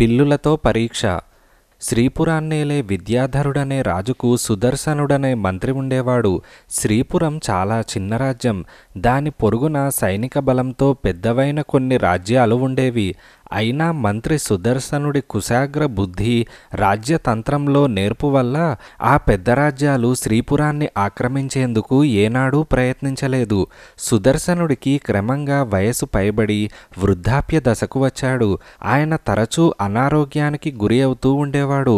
పిల్లులతో పరీక్ష శ్రీపురాన్నేలే విద్యాధరుడనే రాజుకు సుదర్శనుడనే మంత్రి ఉండేవాడు శ్రీపురం చాలా చిన్న రాజ్యం దాని పొరుగున సైనిక బలంతో పెద్దవైన కొన్ని రాజ్యాలు ఉండేవి అయినా మంత్రి సుదర్శనుడి కుశాగ్ర బుద్ధి రాజ్యతంత్రంలో నేర్పు వల్ల ఆ పెద్ద రాజ్యాలు శ్రీపురాన్ని ఆక్రమించేందుకు ఏనాడూ ప్రయత్నించలేదు సుదర్శనుడికి క్రమంగా వయసు పైబడి వృద్ధాప్య దశకు వచ్చాడు ఆయన తరచూ అనారోగ్యానికి గురి అవుతూ ఉండేవాడు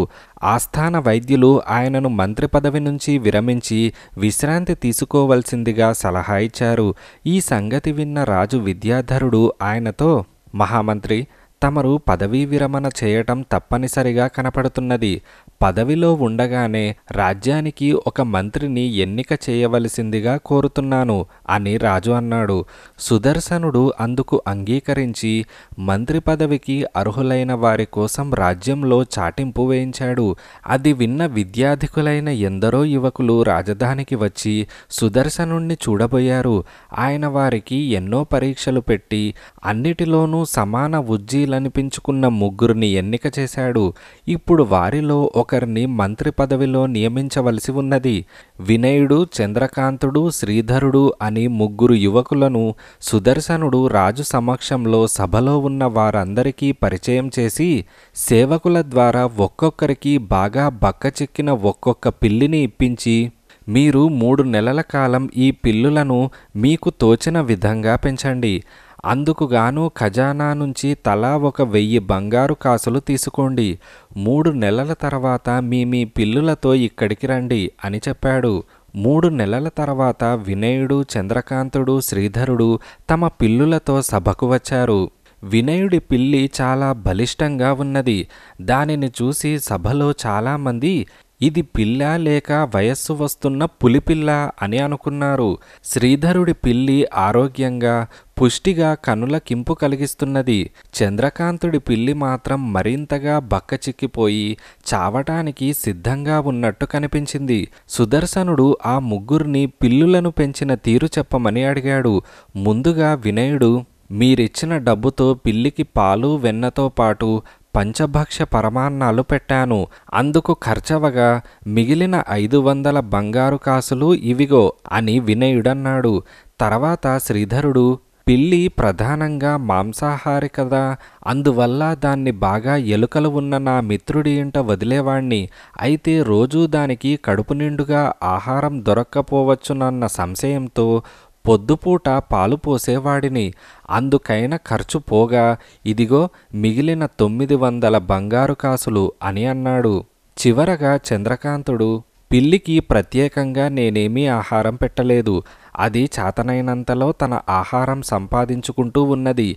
ఆస్థాన వైద్యులు ఆయనను మంత్రి పదవి నుంచి విరమించి విశ్రాంతి తీసుకోవలసిందిగా సలహా ఇచ్చారు ఈ సంగతి విన్న రాజు విద్యాధరుడు ఆయనతో మహామంత్రి తమరు పదవీ విరమణ చేయటం తప్పనిసరిగా కనపడుతున్నది పదవిలో ఉండగానే రాజ్యానికి ఒక మంత్రిని ఎన్నిక చేయవలసిందిగా కోరుతున్నాను అని రాజు అన్నాడు సుదర్శనుడు అందుకు అంగీకరించి మంత్రి పదవికి అర్హులైన వారి కోసం రాజ్యంలో చాటింపు వేయించాడు అది విన్న విద్యాధికులైన ఎందరో యువకులు రాజధానికి వచ్చి సుదర్శనుణ్ణి చూడబోయారు ఆయన వారికి ఎన్నో పరీక్షలు పెట్టి అన్నిటిలోనూ సమాన ఉజ్జీలనిపించుకున్న ముగ్గురిని ఎన్నిక చేశాడు ఇప్పుడు వారిలో ఒక ఒకరిని మంత్రి పదవిలో నియమించవలసి ఉన్నది వినయుడు చంద్రకాంతుడు శ్రీధరుడు అని ముగ్గురు యువకులను సుదర్శనుడు రాజు సమక్షంలో సభలో ఉన్న వారందరికీ పరిచయం చేసి సేవకుల ద్వారా ఒక్కొక్కరికి బాగా చెక్కిన ఒక్కొక్క పిల్లిని ఇప్పించి మీరు మూడు నెలల కాలం ఈ పిల్లులను మీకు తోచిన విధంగా పెంచండి అందుకుగాను ఖజానా నుంచి తలా ఒక వెయ్యి బంగారు కాసులు తీసుకోండి మూడు నెలల తర్వాత మీ మీ పిల్లులతో ఇక్కడికి రండి అని చెప్పాడు మూడు నెలల తర్వాత వినయుడు చంద్రకాంతుడు శ్రీధరుడు తమ పిల్లులతో సభకు వచ్చారు వినయుడి పిల్లి చాలా బలిష్టంగా ఉన్నది దానిని చూసి సభలో చాలామంది ఇది పిల్ల లేక వయస్సు వస్తున్న పులిపిల్ల అని అనుకున్నారు శ్రీధరుడి పిల్లి ఆరోగ్యంగా పుష్టిగా కనుల కింపు కలిగిస్తున్నది చంద్రకాంతుడి పిల్లి మాత్రం మరింతగా బక్కచిక్కిపోయి చావటానికి సిద్ధంగా ఉన్నట్టు కనిపించింది సుదర్శనుడు ఆ ముగ్గురిని పిల్లులను పెంచిన తీరు చెప్పమని అడిగాడు ముందుగా వినయుడు మీరిచ్చిన డబ్బుతో పిల్లికి పాలు వెన్నతో పాటు పంచభక్ష పరమాన్నాలు పెట్టాను అందుకు ఖర్చవగా మిగిలిన ఐదు వందల బంగారు కాసులు ఇవిగో అని వినయుడన్నాడు తర్వాత శ్రీధరుడు పిల్లి ప్రధానంగా మాంసాహారి కదా అందువల్ల దాన్ని బాగా ఎలుకలు ఉన్న నా మిత్రుడి ఇంట వదిలేవాణ్ణి అయితే రోజూ దానికి కడుపు నిండుగా ఆహారం దొరక్కపోవచ్చునన్న సంశయంతో పొద్దుపూట పాలు పోసేవాడిని అందుకైన ఖర్చు పోగా ఇదిగో మిగిలిన తొమ్మిది వందల బంగారు కాసులు అని అన్నాడు చివరగా చంద్రకాంతుడు పిల్లికి ప్రత్యేకంగా నేనేమీ ఆహారం పెట్టలేదు అది చాతనైనంతలో తన ఆహారం సంపాదించుకుంటూ ఉన్నది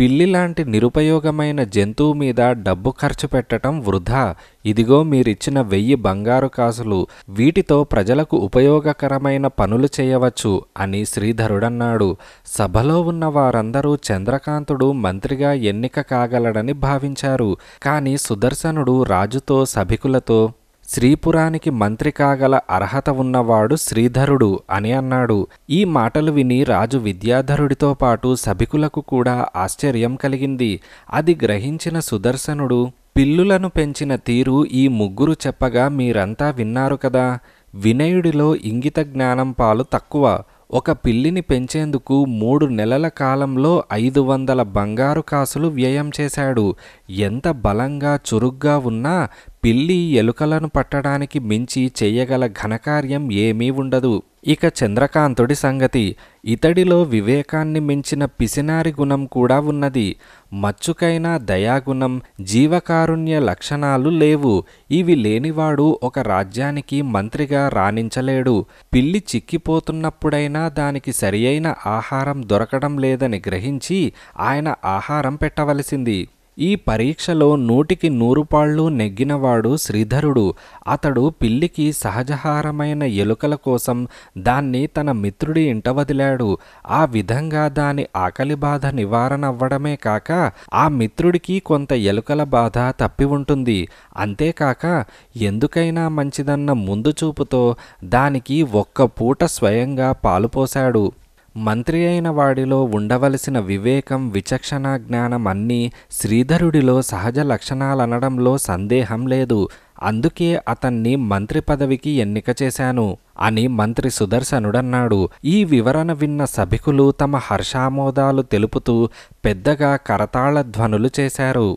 పిల్లి లాంటి నిరుపయోగమైన జంతువు మీద డబ్బు ఖర్చు పెట్టటం వృధా ఇదిగో మీరిచ్చిన వెయ్యి బంగారు కాసులు వీటితో ప్రజలకు ఉపయోగకరమైన పనులు చేయవచ్చు అని శ్రీధరుడన్నాడు సభలో ఉన్న వారందరూ చంద్రకాంతుడు మంత్రిగా ఎన్నిక కాగలడని భావించారు కాని సుదర్శనుడు రాజుతో సభికులతో శ్రీపురానికి మంత్రి కాగల అర్హత ఉన్నవాడు శ్రీధరుడు అని అన్నాడు ఈ మాటలు విని రాజు విద్యాధరుడితో పాటు సభికులకు కూడా ఆశ్చర్యం కలిగింది అది గ్రహించిన సుదర్శనుడు పిల్లులను పెంచిన తీరు ఈ ముగ్గురు చెప్పగా మీరంతా విన్నారు కదా వినయుడిలో ఇంగిత జ్ఞానం పాలు తక్కువ ఒక పిల్లిని పెంచేందుకు మూడు నెలల కాలంలో ఐదు వందల బంగారు కాసులు వ్యయం చేశాడు ఎంత బలంగా చురుగ్గా ఉన్నా పిల్లి ఎలుకలను పట్టడానికి మించి చేయగల ఘనకార్యం ఏమీ ఉండదు ఇక చంద్రకాంతుడి సంగతి ఇతడిలో వివేకాన్ని మించిన పిసినారి గుణం కూడా ఉన్నది మచ్చుకైనా దయాగుణం జీవకారుణ్య లక్షణాలు లేవు ఇవి లేనివాడు ఒక రాజ్యానికి మంత్రిగా రాణించలేడు పిల్లి చిక్కిపోతున్నప్పుడైనా దానికి సరియైన ఆహారం దొరకడం లేదని గ్రహించి ఆయన ఆహారం పెట్టవలసింది ఈ పరీక్షలో నూటికి నూరు పాళ్ళు నెగ్గినవాడు శ్రీధరుడు అతడు పిల్లికి సహజహారమైన ఎలుకల కోసం దాన్ని తన మిత్రుడి ఇంట వదిలాడు ఆ విధంగా దాని ఆకలి బాధ నివారణ అవ్వడమే కాక ఆ మిత్రుడికి కొంత ఎలుకల బాధ తప్పి ఉంటుంది అంతేకాక ఎందుకైనా మంచిదన్న ముందు చూపుతో దానికి ఒక్క పూట స్వయంగా పాలుపోశాడు మంత్రి అయిన వాడిలో ఉండవలసిన వివేకం విచక్షణ జ్ఞానం అన్నీ శ్రీధరుడిలో సహజ లక్షణాలనడంలో సందేహం లేదు అందుకే అతన్ని మంత్రి పదవికి ఎన్నిక చేశాను అని మంత్రి సుదర్శనుడన్నాడు ఈ వివరణ విన్న సభికులు తమ హర్షామోదాలు తెలుపుతూ పెద్దగా కరతాళ ధ్వనులు చేశారు